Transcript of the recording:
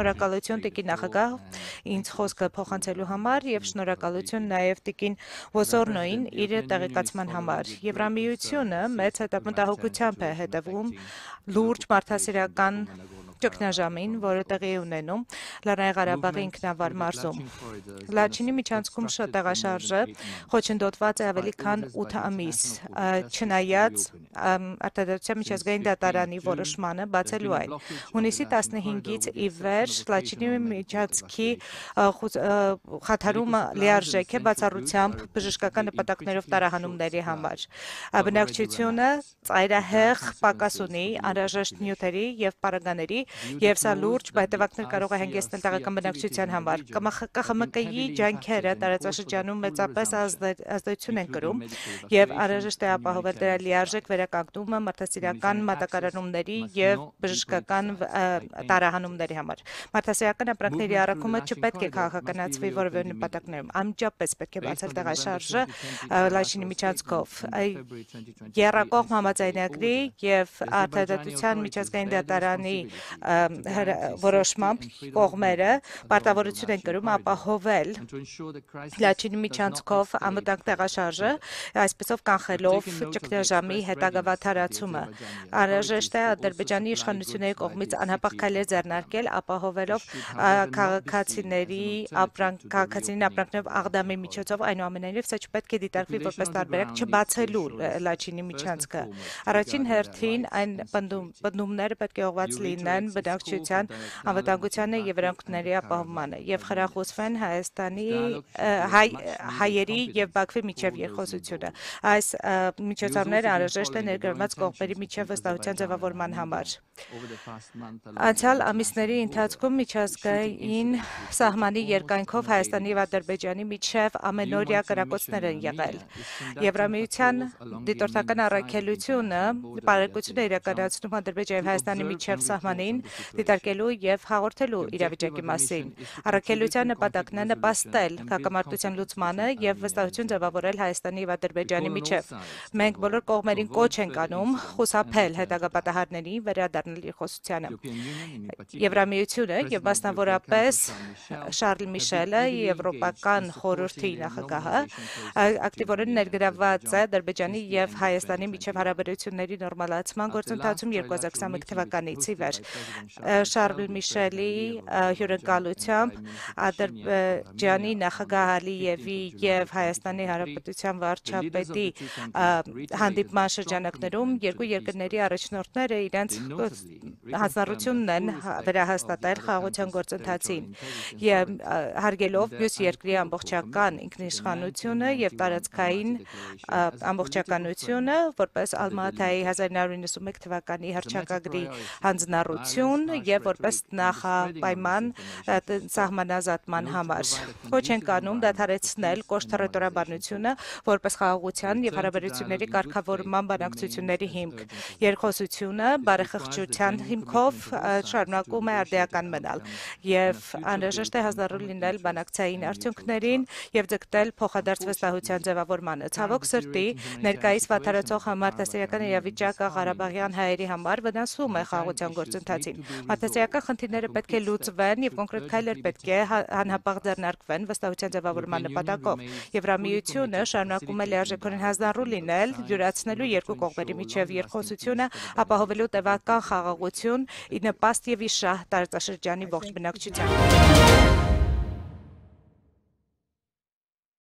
Շնորհակալություն տիկին նախագահ ինձ խոսքը փոխանցելու համար եւ շնորհակալություն նաեւ տիկին Ոսորնոին իր տեղեկացման համար։ Եվրամիությունը մեծ հետապնդահոգությամբ է հետևում լուրջ մարդասիրական ճգնաժամին, որը տեղի է ունենում Լեռնային Ղարաբաղի ինքնավար մարզում։ Լաչինի միջանցքում շտեղաշարժը խոչընդոտված է ավելի քան 8 ամիս, չնայած արտադրության միջազգային դատարանի որոշմանը բացելու այն։ Հունիսի 15-ից ի վեր Լաչինի միջանցքի խաթարումը լիարժեք է բացառությամբ բժշկական նպատակներով տարահանումների համար։ Բնակչությունը ծայրահեղ պակաս ունի անհրաժեշտ նյութերի եւ պարագաների եւ սա լուրջ հետևանքներ կարող է հանգեցնել տեղական բնակչության համար։ ԿԽՄԿ-ի ջանքերը տարածաշրջանում մեծապես ազդեցություն են կրում եւ անհրաժեշտ է ապահովել դրա լիարժեք վերականգնումը մարդասիրական մատակարարումների եւ բժշկական տարահանումների համար։ Մարդասիրական ապրանքների առաքումը չպետք է քաղաքականացվի որևէ նպատակներում։ Անմիջապես պետք է բացել տեղաշարժը լաշինի միջանցքով։ Երակող համաձայնագրի եւ արտադատության միջազգային դատարանի որոշմամբ կողմերը պարտավորություն են կրում ապահովել լաչինի միջանցքով անվտանգ տեղաշարժը, այսպեսով կանխելով ճգնաժամի հետագա վաթարացումը։ Անհրաժեշտ է Ադրբեջանի իշխանությունների կողմից անհապաղ քայլեր ձեռնարկել, ապահովելով քաղաքացիների ապրանք քաղաքացիներին ապրանքներով աղդամի միջոցով այնուամենայնիվ սա չպետք է դիտարկվի որպես տարբերակ չբացելու լաչինի միջանցքը։ Առաջին հերթին այն բնդումները պետք է ուղված լինեն ազգային բնակչության անվտանգությանը եւ վրանքների ապահովմանը եւ խրախուսվեն Հայաստանի հայ, հայերի եւ Բաքվի միջև երկխոսությունը։ Այս միջոցառումները անհրաժեշտ է ներգրավված կողմերի միջև վստահության ձևավորման համար։ դե Անցյալ ամիսների ընթացքում միջազգային սահմանի երկայնքով Հայաստանի եւ Ադրբեջանի միջև ամենօրյա կրակոցներ են եղել։ Եվրամիության դիտորդական առաքելությունը բարեկությունը իրականացնում Ադրբեջանի եւ Հայաստանի միջև սահմանին տնտեսներին դիտարկելու եւ հաղորդելու իրավիճակի մասին։ Առաքելության նպատակն է նպաստել հակամարտության լուծմանը եւ վստահություն ձևավորել Հայաստանի եւ Ադրբեջանի միջեւ։ Մենք բոլոր կողմերին կոչ ենք անում խուսափել հետագա պատահարների վերադառնալի խոսությանը։ Եվրամիությունը եւ մասնավորապես Շարլ Միշելը Եվրոպական խորհրդի նախագահը ակտիվորեն ներգրավված է Ադրբեջանի եւ Հայաստանի միջև հարաբերությունների նորմալացման գործընթացում 2021 թվականից ի վեր։ Շարլ Միշելի հյուրընկալությամբ Ադրբեջանի նախագահ Ալիևի եւ Հայաստանի Հանրապետության վարչապետի հանդիպման շրջանակներում երկու երկրների առաջնորդները իրենց հանձնառությունն են վերահաստատել խաղաղության գործընթացին եւ հարգելով մյուս երկրի ամբողջական ինքնիշխանությունը եւ տարածքային ամբողջականությունը որպես Ալմատայի 1991 թվականի հռչակագրի հանձնառություն հնարավորություն եւ որպես նախապայման սահմանազատման համար։ Ոչ են կանում դադարեցնել կոշտ թերետորաբանությունը որպես խաղաղության եւ հարաբերությունների կարգավորման բանակցությունների հիմք։ Երկխոսությունը բարեխղճության հիմքով շարունակում է արդեական մնալ եւ անհրաժեշտ է հազարու լինել բանակցային արդյունքներին եւ ձգտել փոխադարձ վստահության ձևավորմանը։ Ցավոք սրտի ներկայիս վատարացող համարտասիրական իրավիճակը Ղարաբաղյան հայերի համար վնասում է խաղաղության գործընթացը կառուցվածին։ Մարդասիրական խնդիրները պետք է լուծվեն եւ կոնկրետ քայլեր պետք է հանհապաղ հա- ձեռնարկվեն վստահության ձևավորման նպատակով։ Եվրամիությունը շարունակում է լիարժեքորեն հազարու լինել յուրացնելու երկու կողմերի միջև երկխոսությունը, ապահովելու տևական խաղաղություն, ի նպաստ եւ ի շահ տարածաշրջանի ողջ բնակչությանը։